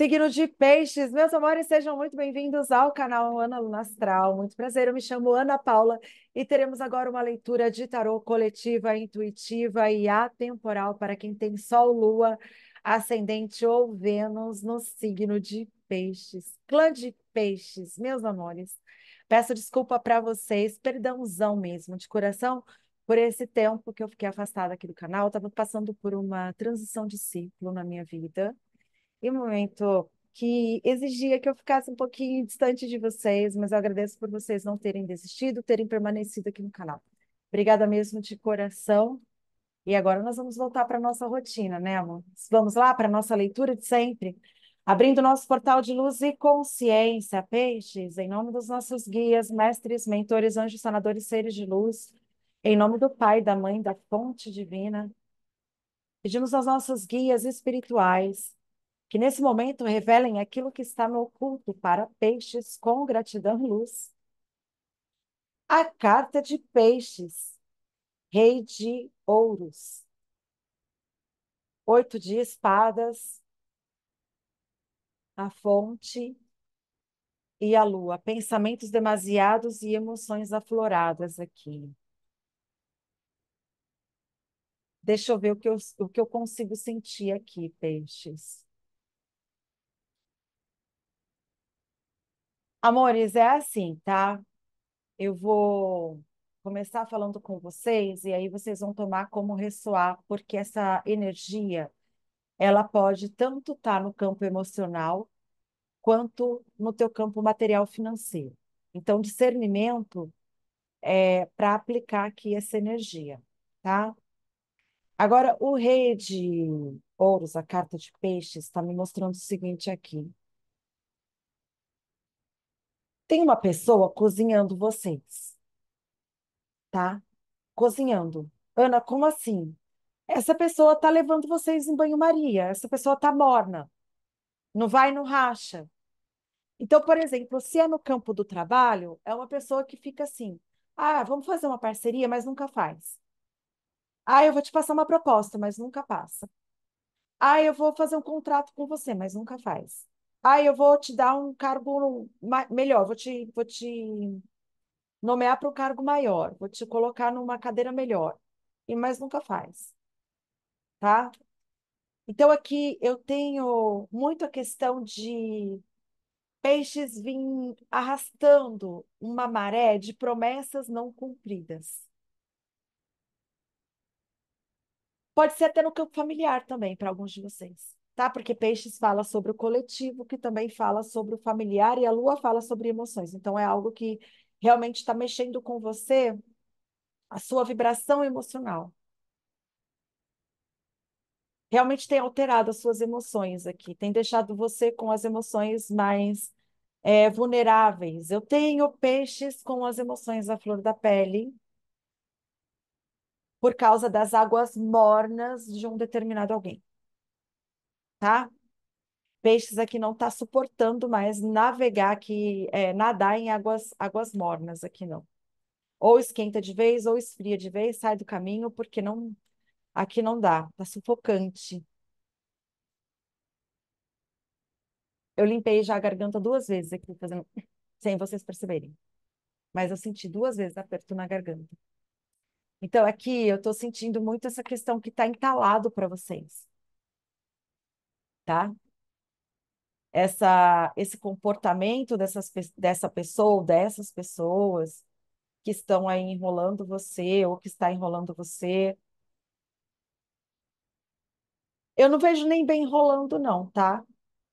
Signo de Peixes, meus amores, sejam muito bem-vindos ao canal Ana Luna Astral. Muito prazer, eu me chamo Ana Paula e teremos agora uma leitura de tarô coletiva, intuitiva e atemporal para quem tem Sol, Lua, Ascendente ou Vênus no signo de Peixes. Clã de Peixes, meus amores, peço desculpa para vocês, perdãozão mesmo, de coração, por esse tempo que eu fiquei afastada aqui do canal. Estava passando por uma transição de ciclo na minha vida e um momento que exigia que eu ficasse um pouquinho distante de vocês, mas eu agradeço por vocês não terem desistido, terem permanecido aqui no canal. Obrigada mesmo de coração. E agora nós vamos voltar para a nossa rotina, né, amor? Vamos lá para a nossa leitura de sempre. Abrindo nosso portal de luz e consciência, peixes, em nome dos nossos guias, mestres, mentores, anjos, sanadores, seres de luz, em nome do Pai, da Mãe, da Fonte Divina, pedimos aos nossos guias espirituais que nesse momento revelem aquilo que está no oculto para peixes com gratidão e luz. A carta de peixes, rei de ouros, oito de espadas, a fonte e a lua, pensamentos demasiados e emoções afloradas aqui. Deixa eu ver o que eu, o que eu consigo sentir aqui, peixes. Amores, é assim, tá? Eu vou começar falando com vocês e aí vocês vão tomar como ressoar, porque essa energia, ela pode tanto estar tá no campo emocional quanto no teu campo material financeiro. Então, discernimento é para aplicar aqui essa energia, tá? Agora, o rei de ouros, a carta de peixes, está me mostrando o seguinte aqui. Tem uma pessoa cozinhando vocês, tá? Cozinhando. Ana, como assim? Essa pessoa tá levando vocês em banho-maria, essa pessoa tá morna, não vai no racha. Então, por exemplo, se é no campo do trabalho, é uma pessoa que fica assim: ah, vamos fazer uma parceria, mas nunca faz. Ah, eu vou te passar uma proposta, mas nunca passa. Ah, eu vou fazer um contrato com você, mas nunca faz. Ah, eu vou te dar um cargo melhor, vou te, vou te nomear para um cargo maior, vou te colocar numa cadeira melhor. E mas nunca faz. Tá? Então aqui eu tenho muito a questão de peixes vim arrastando uma maré de promessas não cumpridas. Pode ser até no campo familiar também, para alguns de vocês tá? Porque Peixes fala sobre o coletivo, que também fala sobre o familiar, e a Lua fala sobre emoções. Então, é algo que realmente está mexendo com você, a sua vibração emocional. Realmente tem alterado as suas emoções aqui, tem deixado você com as emoções mais é, vulneráveis. Eu tenho peixes com as emoções à flor da pele, por causa das águas mornas de um determinado alguém tá? Peixes aqui não está suportando mais navegar aqui, é, nadar em águas, águas mornas aqui não. Ou esquenta de vez, ou esfria de vez, sai do caminho, porque não aqui não dá, tá sufocante. Eu limpei já a garganta duas vezes aqui, fazendo sem vocês perceberem. Mas eu senti duas vezes aperto na garganta. Então, aqui eu estou sentindo muito essa questão que está entalado para vocês tá? Essa, esse comportamento dessas, dessa pessoa, dessas pessoas que estão aí enrolando você ou que está enrolando você. Eu não vejo nem bem enrolando, não, tá?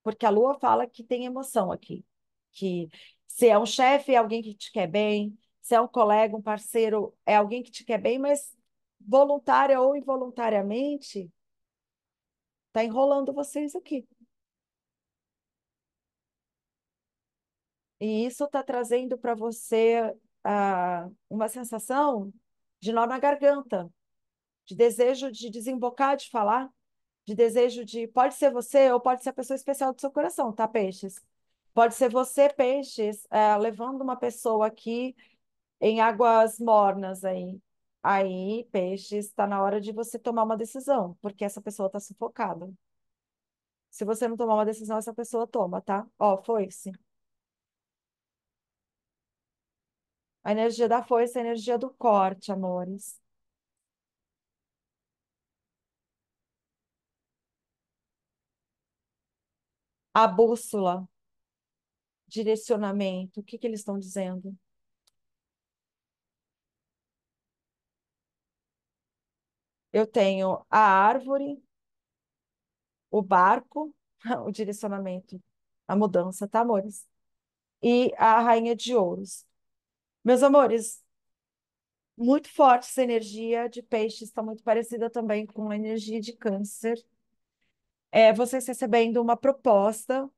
Porque a Lua fala que tem emoção aqui. Que se é um chefe, é alguém que te quer bem. Se é um colega, um parceiro, é alguém que te quer bem, mas voluntária ou involuntariamente, Está enrolando vocês aqui. E isso está trazendo para você ah, uma sensação de nó na garganta, de desejo de desembocar, de falar, de desejo de. Pode ser você ou pode ser a pessoa especial do seu coração, tá, Peixes? Pode ser você, Peixes, ah, levando uma pessoa aqui em águas mornas aí. Aí, peixe, está na hora de você tomar uma decisão, porque essa pessoa está sufocada. Se você não tomar uma decisão, essa pessoa toma, tá? Ó, foi A energia da força é a energia do corte, amores. A bússola, direcionamento, o que que eles estão dizendo? Eu tenho a árvore, o barco, o direcionamento, a mudança, tá, amores? E a rainha de ouros. Meus amores, muito forte essa energia de peixe, está muito parecida também com a energia de câncer. É, vocês recebendo uma proposta,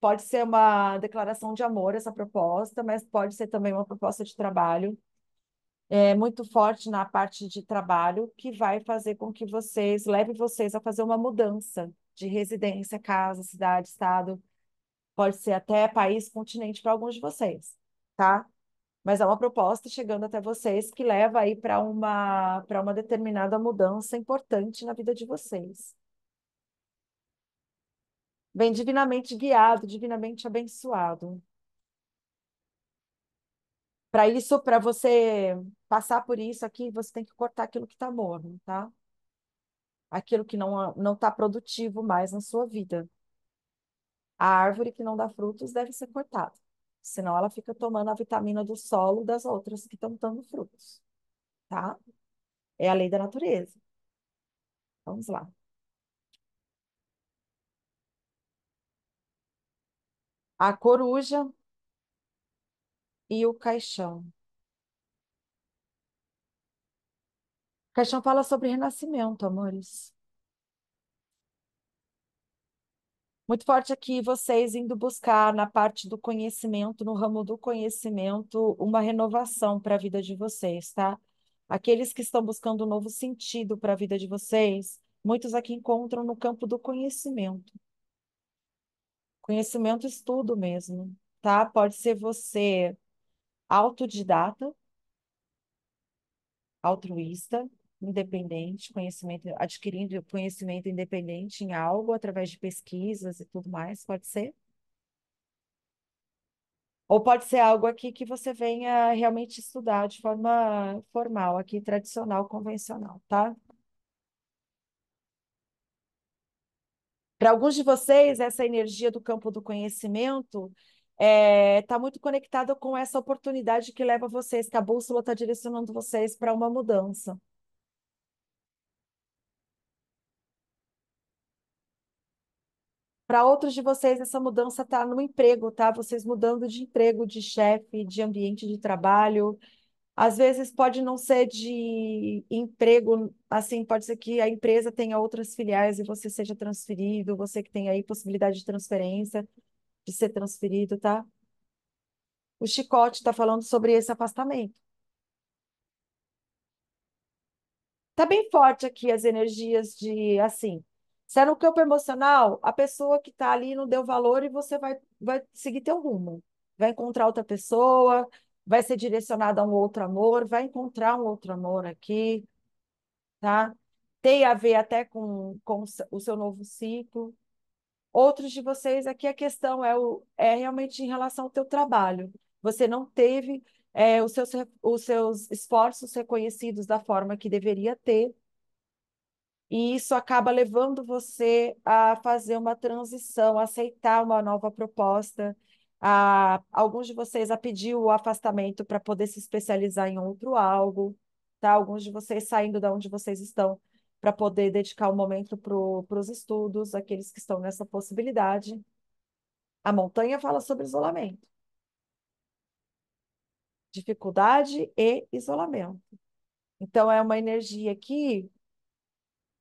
pode ser uma declaração de amor essa proposta, mas pode ser também uma proposta de trabalho é, muito forte na parte de trabalho que vai fazer com que vocês leve vocês a fazer uma mudança de residência, casa, cidade, estado, pode ser até país, continente para alguns de vocês, tá? Mas é uma proposta chegando até vocês que leva aí para uma para uma determinada mudança importante na vida de vocês. Bem divinamente guiado, divinamente abençoado. Para isso, para você passar por isso aqui, você tem que cortar aquilo que está morno, tá? Aquilo que não não está produtivo mais na sua vida. A árvore que não dá frutos deve ser cortada, senão ela fica tomando a vitamina do solo das outras que estão dando frutos, tá? É a lei da natureza. Vamos lá. A coruja e o Caixão. Caixão fala sobre renascimento, amores. Muito forte aqui vocês indo buscar na parte do conhecimento, no ramo do conhecimento, uma renovação para a vida de vocês, tá? Aqueles que estão buscando um novo sentido para a vida de vocês, muitos aqui encontram no campo do conhecimento. Conhecimento, estudo mesmo, tá? Pode ser você autodidata, altruísta, independente, conhecimento, adquirindo conhecimento independente em algo através de pesquisas e tudo mais, pode ser? Ou pode ser algo aqui que você venha realmente estudar de forma formal, aqui tradicional, convencional, tá? Para alguns de vocês, essa energia do campo do conhecimento está é, tá muito conectado com essa oportunidade que leva vocês, que a bússola está direcionando vocês para uma mudança. Para outros de vocês, essa mudança está no emprego, tá? Vocês mudando de emprego, de chefe, de ambiente de trabalho. Às vezes pode não ser de emprego, assim, pode ser que a empresa tenha outras filiais e você seja transferido, você que tem aí possibilidade de transferência de ser transferido, tá? O Chicote está falando sobre esse afastamento. Tá bem forte aqui as energias de, assim, se é no campo emocional, a pessoa que está ali não deu valor e você vai, vai seguir teu rumo. Vai encontrar outra pessoa, vai ser direcionado a um outro amor, vai encontrar um outro amor aqui, tá? Tem a ver até com, com o seu novo ciclo. Outros de vocês aqui, a questão é, o, é realmente em relação ao teu trabalho. Você não teve é, os, seus, os seus esforços reconhecidos da forma que deveria ter, e isso acaba levando você a fazer uma transição, a aceitar uma nova proposta. A, alguns de vocês a pedir o afastamento para poder se especializar em outro algo, tá? Alguns de vocês saindo da onde vocês estão para poder dedicar o um momento para os estudos, aqueles que estão nessa possibilidade. A montanha fala sobre isolamento. Dificuldade e isolamento. Então, é uma energia aqui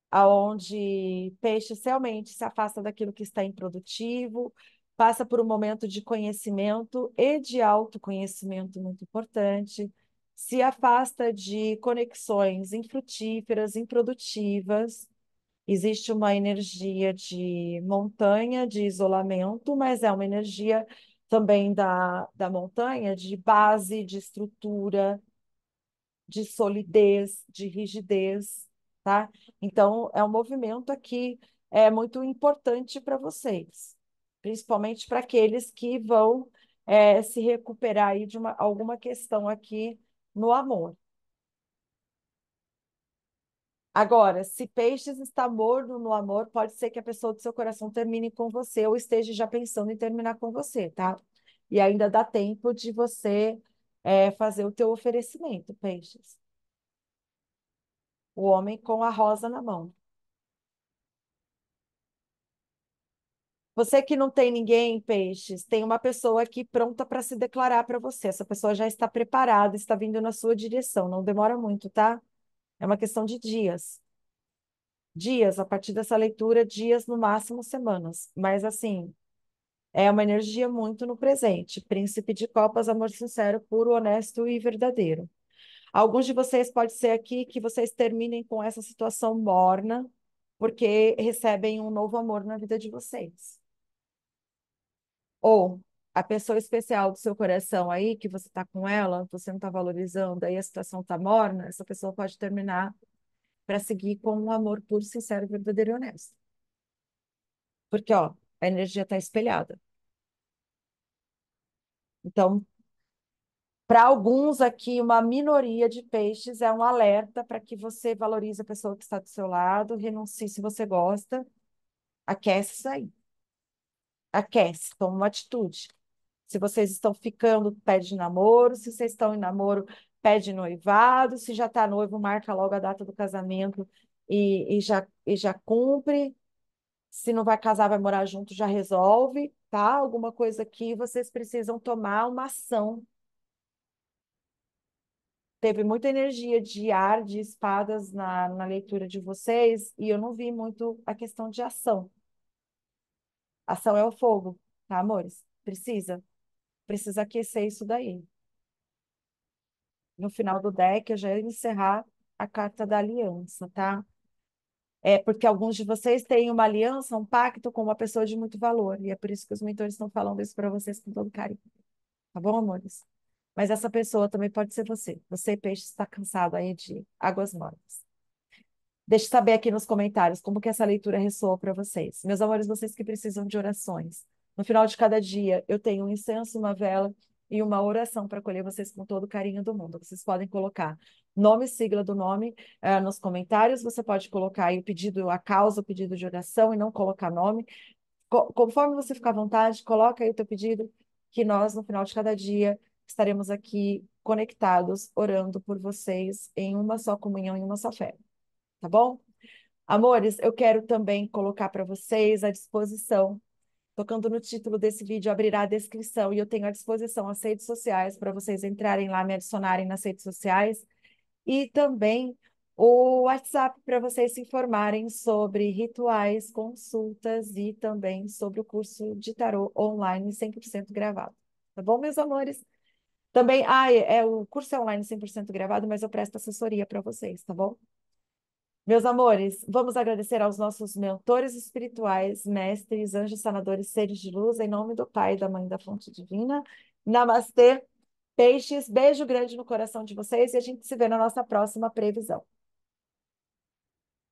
aonde peixe realmente se afasta daquilo que está improdutivo, passa por um momento de conhecimento e de autoconhecimento muito importante, se afasta de conexões infrutíferas, improdutivas. Existe uma energia de montanha, de isolamento, mas é uma energia também da, da montanha de base, de estrutura, de solidez, de rigidez, tá? Então, é um movimento aqui é muito importante para vocês, principalmente para aqueles que vão é, se recuperar aí de uma, alguma questão aqui no amor. Agora, se peixes está morno no amor, pode ser que a pessoa do seu coração termine com você ou esteja já pensando em terminar com você, tá? E ainda dá tempo de você é, fazer o teu oferecimento, peixes. O homem com a rosa na mão. Você que não tem ninguém, peixes, tem uma pessoa aqui pronta para se declarar para você. Essa pessoa já está preparada, está vindo na sua direção. Não demora muito, tá? É uma questão de dias. Dias, a partir dessa leitura, dias no máximo semanas. Mas assim, é uma energia muito no presente. Príncipe de Copas, amor sincero, puro, honesto e verdadeiro. Alguns de vocês pode ser aqui que vocês terminem com essa situação morna, porque recebem um novo amor na vida de vocês. Ou a pessoa especial do seu coração aí, que você está com ela, você não está valorizando, aí a situação está morna, essa pessoa pode terminar para seguir com um amor puro, sincero, verdadeiro e honesto. Porque, ó, a energia está espelhada. Então, para alguns aqui, uma minoria de peixes é um alerta para que você valorize a pessoa que está do seu lado, renuncie se você gosta, aquece isso aí aquece, toma uma atitude. Se vocês estão ficando, pede namoro. Se vocês estão em namoro, pede noivado. Se já está noivo, marca logo a data do casamento e, e, já, e já cumpre. Se não vai casar, vai morar junto, já resolve, tá? Alguma coisa aqui, vocês precisam tomar uma ação. Teve muita energia de ar, de espadas na, na leitura de vocês, e eu não vi muito a questão de ação. Ação é o fogo, tá, amores? Precisa. Precisa aquecer isso daí. No final do deck, eu já ia encerrar a carta da aliança, tá? É porque alguns de vocês têm uma aliança, um pacto com uma pessoa de muito valor. E é por isso que os mentores estão falando isso para vocês com todo carinho. Tá bom, amores? Mas essa pessoa também pode ser você. Você, peixe, está cansado aí de águas mornas. Deixe saber aqui nos comentários como que essa leitura ressoou para vocês. Meus amores, vocês que precisam de orações. No final de cada dia, eu tenho um incenso, uma vela e uma oração para acolher vocês com todo o carinho do mundo. Vocês podem colocar nome, sigla do nome uh, nos comentários. Você pode colocar aí o pedido, a causa, o pedido de oração e não colocar nome. Co conforme você ficar à vontade, coloca aí o teu pedido, que nós, no final de cada dia, estaremos aqui conectados, orando por vocês em uma só comunhão, em uma só fé tá bom? Amores, eu quero também colocar para vocês à disposição. Tocando no título desse vídeo, abrirá a descrição e eu tenho à disposição as redes sociais para vocês entrarem lá, me adicionarem nas redes sociais e também o WhatsApp para vocês se informarem sobre rituais, consultas e também sobre o curso de tarô online 100% gravado. Tá bom, meus amores? Também, ah, é, é o curso é online 100% gravado, mas eu presto assessoria para vocês, tá bom? Meus amores, vamos agradecer aos nossos mentores espirituais, mestres, anjos sanadores, seres de luz, em nome do Pai da Mãe da Fonte Divina. Namastê, peixes, beijo grande no coração de vocês e a gente se vê na nossa próxima previsão.